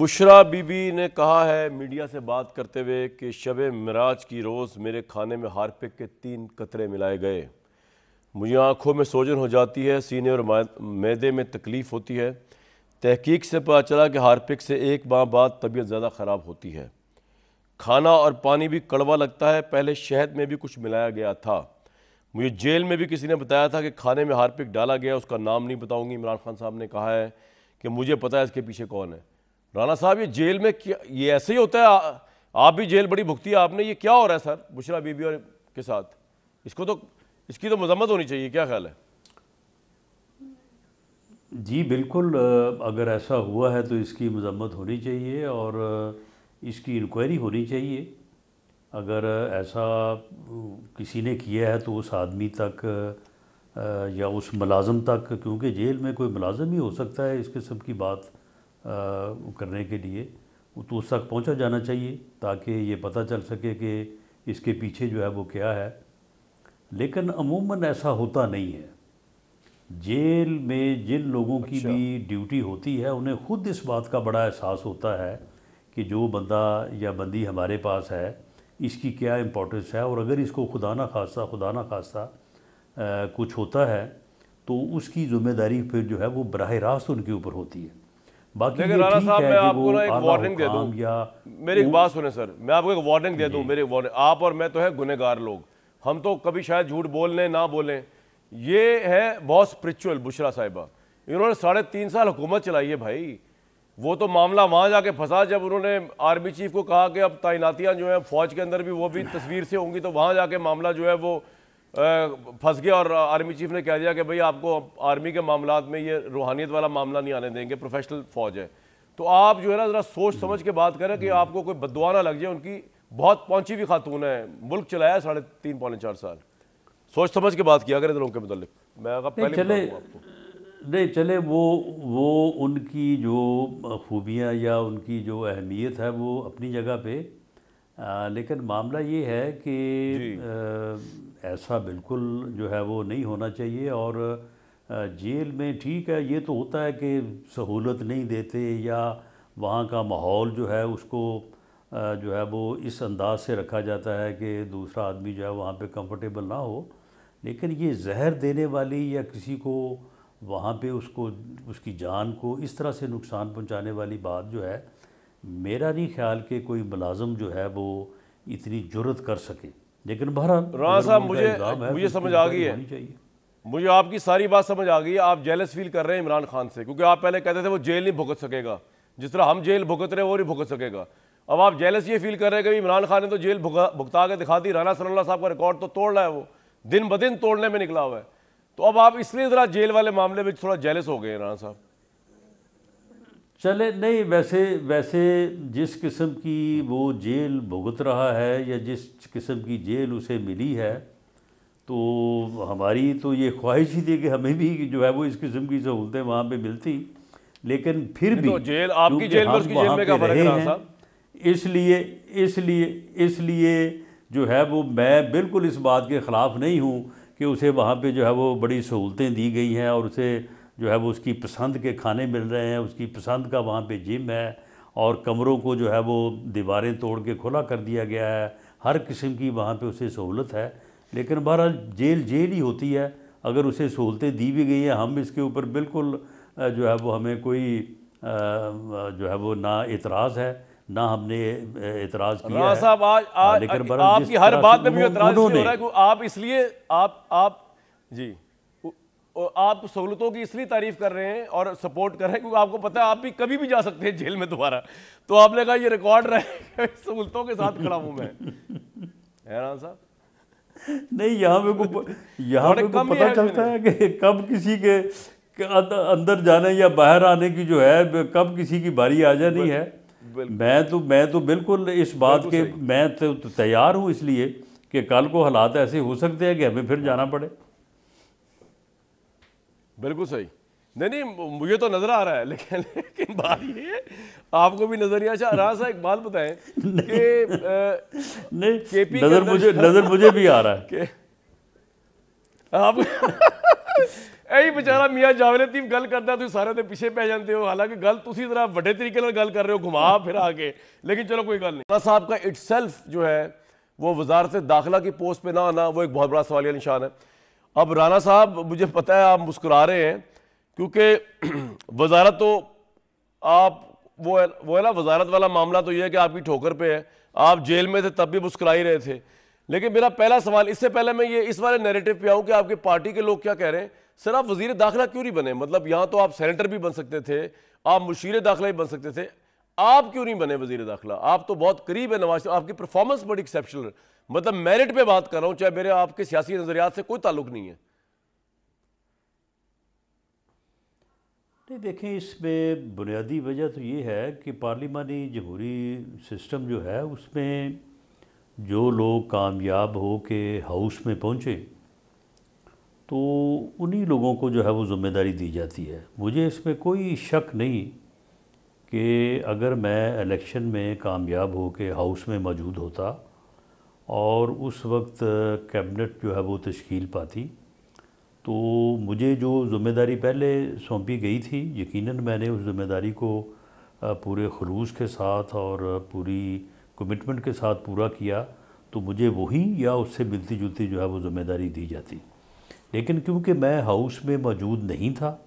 बुशरा बीबी ने कहा है मीडिया से बात करते हुए कि शब मराज की रोज़ मेरे खाने में हारपिक के तीन कतरे मिलाए गए मुझे आँखों में सोजन हो जाती है सीने और मैदे में तकलीफ़ होती है तहकीक से पता चला कि हारपिक से एक माह बाद तबीयत ज़्यादा ख़राब होती है खाना और पानी भी कड़वा लगता है पहले शहद में भी कुछ मिलाया गया था मुझे जेल में भी किसी ने बताया था कि खाने में हारपिक डाला गया उसका नाम नहीं बताऊँगी इमरान खान साहब ने कहा है कि मुझे पता है इसके पीछे कौन है राना साहब ये जेल में क्या ये ऐसे ही होता है आप भी जेल बड़ी भुगती है आपने ये क्या हो रहा है सर बुशरा बीबी और के साथ इसको तो इसकी तो मजम्मत होनी चाहिए क्या ख्याल है जी बिल्कुल अगर ऐसा हुआ है तो इसकी मजम्मत होनी चाहिए और इसकी इंक्वायरी होनी चाहिए अगर ऐसा किसी ने किया है तो उस आदमी तक या उस मुलाजम तक क्योंकि जेल में कोई मुलाजम ही हो सकता है इस किस्म की बात करने के लिए तो उस तक पहुँचा जाना चाहिए ताकि ये पता चल सके कि इसके पीछे जो है वो क्या है लेकिन अमूमन ऐसा होता नहीं है जेल में जिन लोगों की अच्छा। भी ड्यूटी होती है उन्हें खुद इस बात का बड़ा एहसास होता है कि जो बंदा या बंदी हमारे पास है इसकी क्या इम्पोर्टेंस है और अगर इसको खुदा ना खासा खुदा ना खासा कुछ होता है तो उसकी ज़िम्मेदारी फिर जो है वो बरह रास्त उनके ऊपर होती है बाकी राणा साहब मैं आपको ना एक वार्निंग दे दूँ मेरी एक बात सुने सर मैं आपको एक वार्निंग दे दूँ मेरी वार्निंग आप और मैं तो है गुनहगार लोग हम तो कभी शायद झूठ बोल लें ना बोलें ये है बहुत स्परिचुअल बुशरा साहिबा इन्होंने साढ़े तीन साल हुकूमत चलाई है भाई वो तो मामला वहाँ जाके फंसा जब उन्होंने आर्मी चीफ को कहा कि अब तैनातियाँ जो है फौज के अंदर भी वो भी तस्वीर से होंगी तो वहाँ जाके मामला जो है वो फंस गया और आर्मी चीफ ने कह दिया कि भाई आपको आर्मी के मामला में ये रूहानियत वाला मामला नहीं आने देंगे प्रोफेशनल फौज है तो आप जो है ना ज़रा सोच समझ के बात करें कि आपको कोई बदवाना ना लग जाए उनकी बहुत पहुंची हुई खातून है मुल्क चलाया साढ़े तीन पौने चार साल सोच समझ के बात किया करें लोगों के मतलब मैं पहले चले नहीं चले वो वो उनकी जो खूबियाँ या उनकी जो अहमियत है वो अपनी जगह पे आ, लेकिन मामला ये है कि ऐसा बिल्कुल जो है वो नहीं होना चाहिए और जेल में ठीक है ये तो होता है कि सहूलत नहीं देते या वहाँ का माहौल जो है उसको जो है वो इस अंदाज से रखा जाता है कि दूसरा आदमी जो है वहाँ पे कंफर्टेबल ना हो लेकिन ये जहर देने वाली या किसी को वहाँ पे उसको उसकी जान को इस तरह से नुकसान पहुँचाने वाली बात जो है मेरा नहीं ख्याल कि कोई मुलाजम जो है वो इतनी जरूरत कर सके लेकिन बहरहाल साहब मुझे मुझे समझ आ गई है मुझे आपकी सारी बात समझ आ गई है आप जेलस फील कर रहे हैं इमरान खान से क्योंकि आप पहले कहते थे वो जेल नहीं भुगत सकेगा जिस तरह हम जेल भुगत रहे वो नहीं भुगत सकेगा अब आप जेलस ये फील कर रहे हैं कि इमरान खान ने तो जेल भुगता के दिखा दी राना सल्ला साहब का रिकॉर्ड तो तोड़ रहा है वो दिन ब दिन तोड़ने में निकला हुआ है तो अब आप इसलिए ज़रा जेल वाले मामले में थोड़ा जेलस हो गए राना साहब चले नहीं वैसे वैसे जिस किस्म की वो जेल भुगत रहा है या जिस किस्म की जेल उसे मिली है तो हमारी तो ये ख्वाहिश ही थी कि हमें भी जो है वो इस किस्म की सहूलतें वहाँ पे मिलती लेकिन फिर भी तो जेल आपकी जेल में उसकी जेल में का फर्क रहा इसलिए इसलिए इसलिए जो है वो मैं बिल्कुल इस बात के ख़िलाफ़ नहीं हूँ कि उसे वहाँ पे जो है वो बड़ी सहूलतें दी गई हैं और उसे जो है वो उसकी पसंद के खाने मिल रहे हैं उसकी पसंद का वहाँ पे जिम है और कमरों को जो है वो दीवारें तोड़ के खुला कर दिया गया है हर किस्म की वहाँ पे उसे सहूलत है लेकिन बहरहाल जेल जेल ही होती है अगर उसे सहूलतें दी भी गई हैं हम इसके ऊपर बिल्कुल जो है वो हमें कोई जो है वो ना इतराज़ है ना हमने एतराज किया साहब आज हाँ, आज आपकी हर बात में भी एतराज हो रहा है आप इसलिए आप आप जी आप सहूलतों की इसलिए तारीफ कर रहे हैं और सपोर्ट कर रहे हैं क्योंकि आपको पता है आप भी कभी भी जा सकते हैं जेल में दोबारा तो आपने कहा ये रिकॉर्ड रहे सहूलतों के साथ खड़ा हूं मैं हैरान साहब नहीं यहाँ पे यहाँ पे पता चलता है कि कब किसी के अं-, अंदर जाने या बाहर आने की जो है कब किसी की बारी आ जानी है मैं तो मैं तो बिल्कुल इस बात के मैं तो तैयार हूँ इसलिए कि कल को हालात ऐसे हो सकते हैं कि हमें फिर जाना पड़े बिल्कुल सही नहीं नहीं मुझे तो नजर आ रहा है लेकिन लेकिन बात ये आपको भी नजर नहीं अच्छा राज एक बात बताएं कि नहीं केपी नजर मुझे नजर मुझे भी आ रहा है आप यही बेचारा मियाँ जावेद ਲਤੀਫ गल करता तो सारे ਦੇ ਪਿੱਛੇ पै जाते हो हालांकि गल तुम जरा ਵੱਡੇ तरीके गल कर रहे हो घुमा फिर आके लेकिन चलो कोई गल नहीं साहब का इटसेल्फ जो है वो वजारत दाखिला की पोस्ट पर ना आना वो एक बहुत बड़ा सवालिया निशान है अब राना साहब मुझे पता है आप मुस्कुरा रहे हैं क्योंकि वजारत तो आप वो है वो है ना वजारत वाला मामला तो ये है कि आपकी ठोकर पे है आप जेल में थे तब भी मुस्कुरा ही रहे थे लेकिन मेरा पहला सवाल इससे पहले मैं ये इस वाले नैरेटिव पे आऊँ कि आपके पार्टी के लोग क्या कह रहे हैं सर आप वजीर दाखिला क्यों नहीं बने मतलब यहाँ तो आप सेनेटर भी बन सकते थे आप मुशीर दाखिला भी बन सकते थे आप क्यों नहीं बने वजीर दाखिला आप तो बहुत करीब है नवाज आपकी परफॉर्मेंस बड़ी एक्सेप्शनल है मतलब मेरिट पे बात कर रहा हूँ चाहे मेरे आपके सियासी नज़रियात से कोई ताल्लुक नहीं है नहीं देखें इसमें बुनियादी वजह तो ये है कि पार्लिमानी जमहूरी सिस्टम जो है उसमें जो लोग कामयाब हो के हाउस में पहुँचे तो उन्हीं लोगों को जो है वो ज़िम्मेदारी दी जाती है मुझे इसमें कोई शक नहीं कि अगर मैं इलेक्शन में कामयाब हो के हाउस में मौजूद होता और उस वक्त कैबिनेट जो है वो तश्कील पाती तो मुझे जो ज़िम्मेदारी पहले सौंपी गई थी यकीनन मैंने उस ज़िम्मेदारी को पूरे खलूस के साथ और पूरी कमिटमेंट के साथ पूरा किया तो मुझे वही या उससे मिलती जुलती जो है वो ज़िम्मेदारी दी जाती लेकिन क्योंकि मैं हाउस में मौजूद नहीं था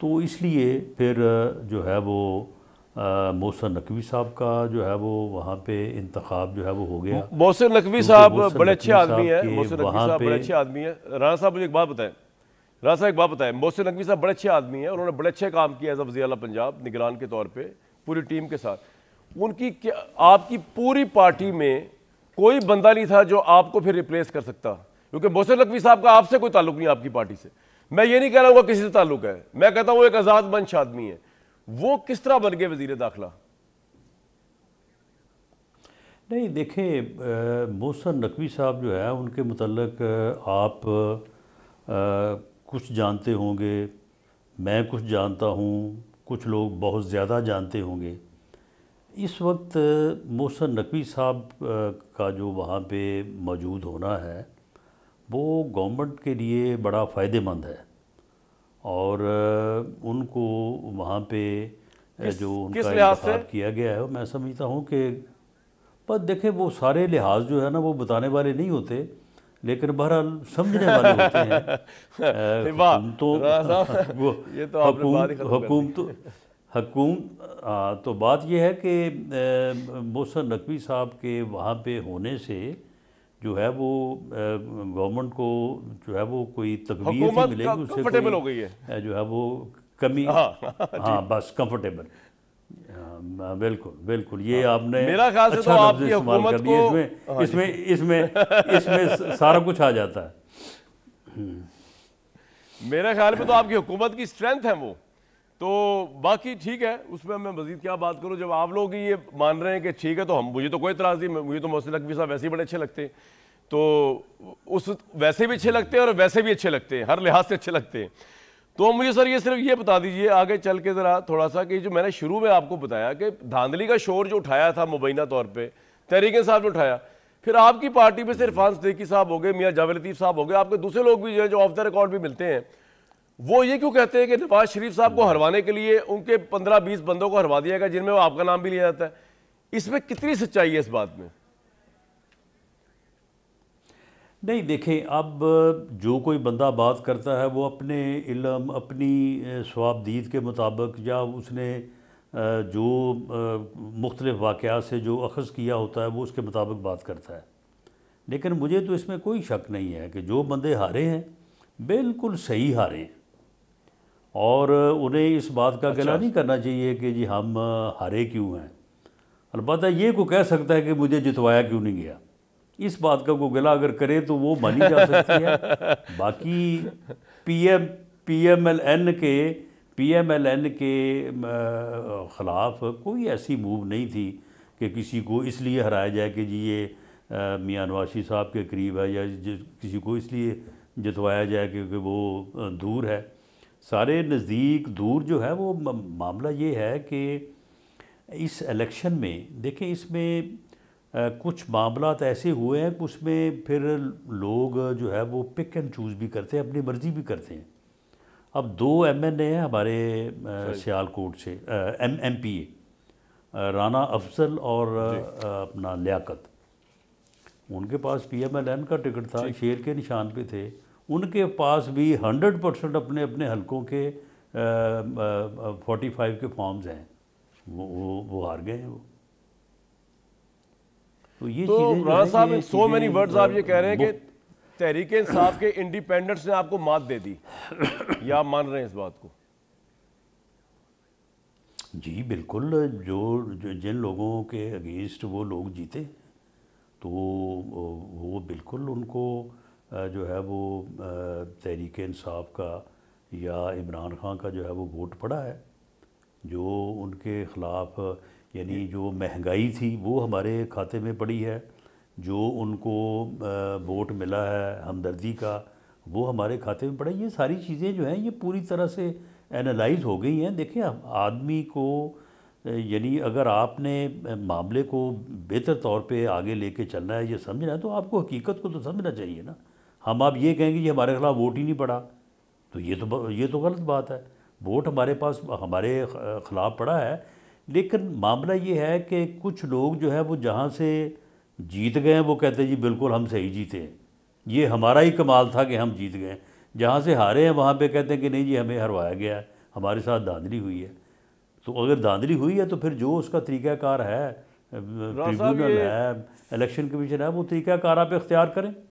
तो इसलिए फिर जो है वो मोहसन नकवी साहब का जो है वो वहाँ पे इंतखब जो है वो हो गया मोहसिन नकवी साहब बड़े अच्छे आदमी हैं मोहसन नकवी साहब बड़े अच्छे आदमी हैं राना साहब मुझे एक बात बताएं राना साहब एक बात बताएं मोहसिन नकवी साहब बड़े अच्छे आदमी हैं उन्होंने बड़े अच्छे काम किया एज वजी अला पंजाब निगरान के तौर पर पूरी टीम के साथ उनकी क्या आपकी पूरी पार्टी में कोई बंदा नहीं था जो आपको फिर रिप्लेस कर सकता क्योंकि मोहसिन नकवी साहब का आपसे कोई ताल्लुक नहीं आपकी पार्टी से मैं ये नहीं कह रहा हूँ किसी से ताल्लुक है मैं कहता हूँ एक आज़ाद मंच आदमी है वो किस तरह बन गए वजीर दाखिला नहीं देखें मोहसन नकवी साहब जो है उनके मतलब आप आ, कुछ जानते होंगे मैं कुछ जानता हूँ कुछ लोग बहुत ज़्यादा जानते होंगे इस वक्त मोहसन नकवी साहब का जो वहाँ पे मौजूद होना है वो गवर्नमेंट के लिए बड़ा फ़ायदेमंद है और उनको वहाँ पे जो उनका इंतखाब किया गया है मैं समझता हूँ कि पर देखें वो सारे लिहाज जो है ना वो बताने वाले नहीं होते लेकिन बहरहाल समझने वाले होते हैं हुकूमतों वो ये तो हुकूम हकूम तो, तो बात यह है कि मोहसन नकवी साहब के वहाँ पे होने से जो है वो गवर्नमेंट को जो है वो कोई तकवीर मिलेगी उससे कंफर्टेबल हो गई है जो है वो कमी हाँ, हाँ, हाँ, हाँ बस कंफर्टेबल हाँ, बिल्कुल बिल्कुल ये हाँ, आपने मेरा ख्याल अच्छा से तो आपकी हुकूमत को इसमें इसमें इसमें इसमें सारा कुछ आ जाता है मेरे ख्याल में तो आपकी हुकूमत की स्ट्रेंथ है वो तो बाकी ठीक है उसमें मैं मजीद क्या बात करूँ जब आप लोग ये मान रहे हैं कि ठीक है तो हम मुझे तो कोई इतराज़ नहीं मुझे तो मोहसिन नकवी साहब वैसे ही बड़े अच्छे लगते हैं तो उस वैसे भी अच्छे लगते हैं और वैसे भी अच्छे लगते हैं हर लिहाज से अच्छे लगते हैं तो मुझे सर ये सिर्फ ये बता दीजिए आगे चल के ज़रा थोड़ा सा कि जो मैंने शुरू में आपको बताया कि धांधली का शोर जो उठाया था मुबैना तौर पर तहरीक साहब ने उठाया फिर आपकी पार्टी में सिर्फ इरफान देखी साहब हो गए मियाँ जावेद लतीफ़ साहब हो गए आपके दूसरे लोग भी जो है जो ऑफ द रिकॉर्ड भी मिलते हैं वो ये क्यों कहते हैं कि नवाज शरीफ साहब को हम्म। हरवाने के लिए उनके पंद्रह बीस बंदों को हरवा दिया गया जिनमें वो आपका नाम भी लिया जाता है इसमें कितनी सच्चाई है इस बात में नहीं देखें अब जो कोई बंदा बात करता है वो अपने इलम अपनी स्वाबदीद के मुताबिक या उसने जो मुख्तलिफ़ वाक़ से जो अखज़ किया होता है वो उसके मुताबिक बात करता है लेकिन मुझे तो इसमें कोई शक नहीं है कि जो बंदे हारे हैं बिल्कुल सही हारे हैं और उन्हें इस बात का अच्छा, गला नहीं करना चाहिए कि जी हम हारे क्यों हैं अलबत् ये को कह सकता है कि मुझे जितवाया क्यों नहीं गया इस बात का को गला अगर करे तो वो मानी जा सकती है बाकी पीएम पीएमएलएन के पीएमएलएन के ख़िलाफ़ कोई ऐसी मूव नहीं थी कि किसी को इसलिए हराया जाए कि जी ये मियाँ नवाशी साहब के करीब है या किसी को इसलिए जितवाया जाए क्योंकि वो दूर है सारे नज़दीक दूर जो है वो मामला ये है कि इस इलेक्शन में देखें इसमें कुछ मामला ऐसे हुए हैं कि उसमें फिर लोग जो है वो पिक एंड चूज़ भी करते हैं अपनी मर्ज़ी भी करते हैं अब दो एम एन ए हैं हमारे सियालकोट से M M P A Rana Afzal और अपना लियाकत उनके पास पी एम एल एन का टिकट था शेर के निशान पे थे उनके पास भी हंड्रेड परसेंट अपने अपने हलकों के फोर्टी फाइव के फॉर्म्स हैं वो वो वो हार गए हैं वो तो ये तो साहब सो मेनी वर्ड्स आप ये कह रहे हैं कि तहरीक इंसाफ के इंडिपेंडेंस ने आपको मात दे दी या आप मान रहे हैं इस बात को जी बिल्कुल जो, जो जिन लोगों के अगेंस्ट वो लोग जीते तो वो बिल्कुल उनको जो है वो तहरीक इंसाफ का या इमरान खान का जो है वो वोट पड़ा है जो उनके ख़िलाफ़ यानी जो महंगाई थी वो हमारे खाते में पड़ी है जो उनको वोट मिला है हमदर्दी का वो हमारे खाते में पड़ा ये सारी चीज़ें जो हैं ये पूरी तरह से एनालाइज हो गई हैं देखिए आदमी को यानी अगर आपने मामले को बेहतर तौर पे आगे लेके चलना है ये समझना है तो आपको हकीकत को तो समझना चाहिए ना हम आप ये कहेंगे ये हमारे खिलाफ वोट ही नहीं पड़ा तो ये तो ये तो गलत बात है वोट हमारे पास हमारे खिलाफ पड़ा है लेकिन मामला ये है कि कुछ लोग जो है वो जहाँ से जीत गए हैं वो कहते हैं जी बिल्कुल हम सही जीते हैं ये हमारा ही कमाल था कि हम जीत गए जहाँ से हारे हैं वहाँ पे कहते हैं कि नहीं जी हमें हरवाया गया है हमारे साथ धांधली हुई है तो अगर धांधली हुई है तो फिर जो उसका तरीक़ाकार है ट्रिब्यूनल है इलेक्शन कमीशन है वो तरीक़ाकार आप इख्तियार करें